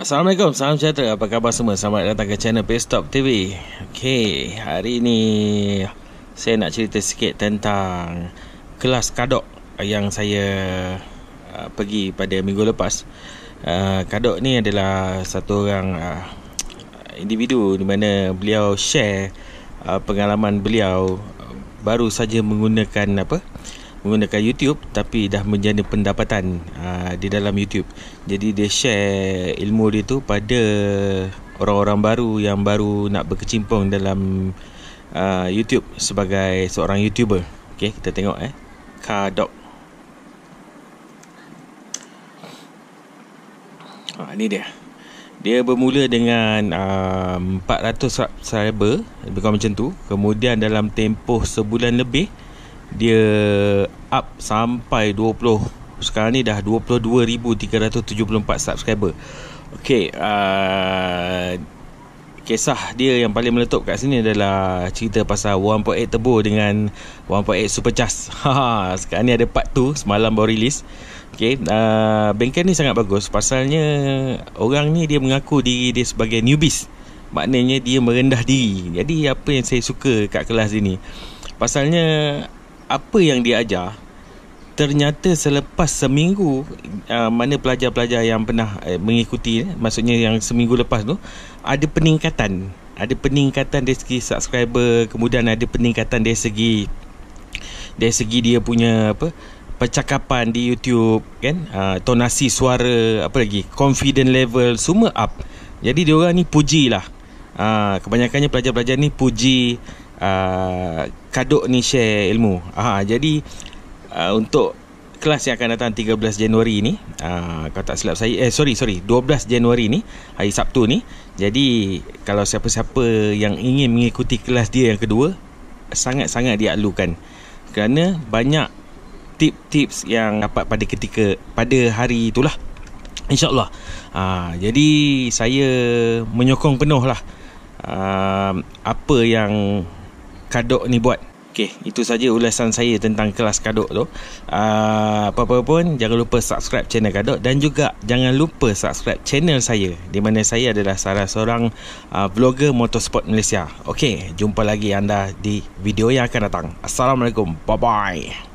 Assalamualaikum, salam sejahtera. Apa khabar semua? Selamat datang ke channel Pestop TV. Okey, hari ini saya nak cerita sikit tentang kelas kadok yang saya uh, pergi pada minggu lepas. Uh, kadok ni adalah satu orang uh, individu di mana beliau share pengalaman beliau baru saja menggunakan apa? menggunakan YouTube tapi dah menjana pendapatan uh, di dalam YouTube. Jadi dia share ilmu dia tu pada orang-orang baru yang baru nak berkecimpung dalam uh, YouTube sebagai seorang YouTuber. Okay, kita tengok eh. kadok. Ha, ah, ini dia. Dia bermula dengan uh, 400 subscriber Lebih kurang macam tu Kemudian dalam tempoh sebulan lebih dia up sampai 20 sekarang ni dah 22374 subscriber okey uh, kisah dia yang paling meletup kat sini adalah cerita pasal 1.8 turbo dengan 1.8 supercharged ha sekarang ni ada part tu semalam baru rilis Okay, uh, bengkel ni sangat bagus Pasalnya orang ni dia mengaku diri dia sebagai newbies Maknanya dia merendah diri Jadi apa yang saya suka kat kelas ni Pasalnya apa yang dia ajar ternyata selepas seminggu uh, mana pelajar-pelajar yang pernah uh, mengikuti eh, maksudnya yang seminggu lepas tu ada peningkatan ada peningkatan dari segi subscriber kemudian ada peningkatan dari segi dari segi dia punya apa percakapan di YouTube kan uh, tonasi suara apa lagi confident level semua up jadi dia orang ni pujilah uh, kebanyakannya pelajar-pelajar ni puji uh, kaduk ni share ilmu. Uh, jadi uh, untuk kelas yang akan datang 13 Januari ni, uh, kalau tak silap saya eh sorry sorry 12 Januari ni hari Sabtu ni. Jadi kalau siapa-siapa yang ingin mengikuti kelas dia yang kedua sangat-sangat dialukan kerana banyak tips-tips yang dapat pada ketika pada hari itulah insyaallah ha, jadi saya menyokong penuh lah ha, apa yang kadok ni buat Okay, itu saja ulasan saya tentang kelas kadok tu. Uh, apa-apa pun, jangan lupa subscribe channel kadok. Dan juga, jangan lupa subscribe channel saya. Di mana saya adalah salah seorang uh, ah, vlogger motorsport Malaysia. Okay, jumpa lagi anda di video yang akan datang. Assalamualaikum. Bye-bye.